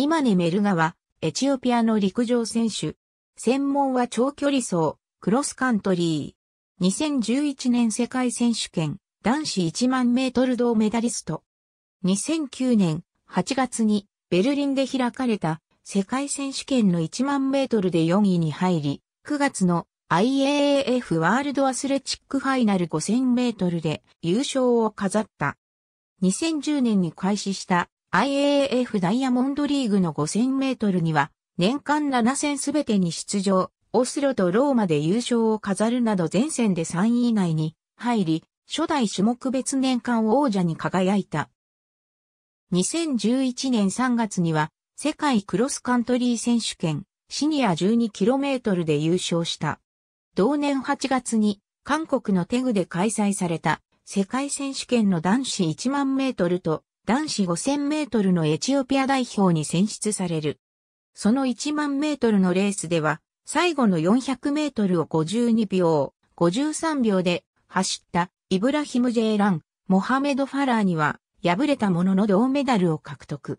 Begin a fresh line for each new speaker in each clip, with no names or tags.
今根メ
ルガは、エチオピアの陸上選手。専門は長距離走、クロスカントリー。2011年世界選手権、男子1万メートル銅メダリスト。2009年8月にベルリンで開かれた世界選手権の1万メートルで4位に入り、9月の IAAF ワールドアスレチックファイナル5000メートルで優勝を飾った。2010年に開始した IAAF ダイヤモンドリーグの5000メートルには、年間7戦すべてに出場、オスロとローマで優勝を飾るなど前線で3位以内に入り、初代種目別年間王者に輝いた。2011年3月には、世界クロスカントリー選手権、シニア 12km で優勝した。同年8月に、韓国のテグで開催された、世界選手権の男子1万メートルと、男子5000メートルのエチオピア代表に選出される。その1万メートルのレースでは、最後の400メートルを52秒、53秒で走ったイブラヒム・ジェーラン、モハメド・ファラーには敗れたものの銅メダルを獲得。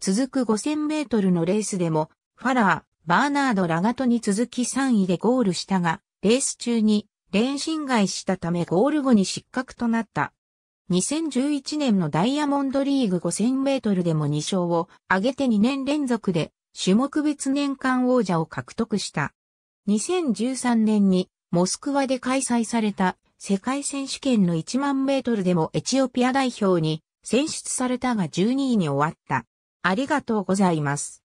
続く5000メートルのレースでも、ファラー、バーナード・ラガトに続き3位でゴールしたが、レース中にレーン侵害したためゴール後に失格となった。2011年のダイヤモンドリーグ5000メートルでも2勝を挙げて2年連続で種目別年間王者を獲得した。2013年にモスクワで開催された世界選手権の1万メートルでもエチオピア代表に選出されたが12位に終わった。ありがとうございます。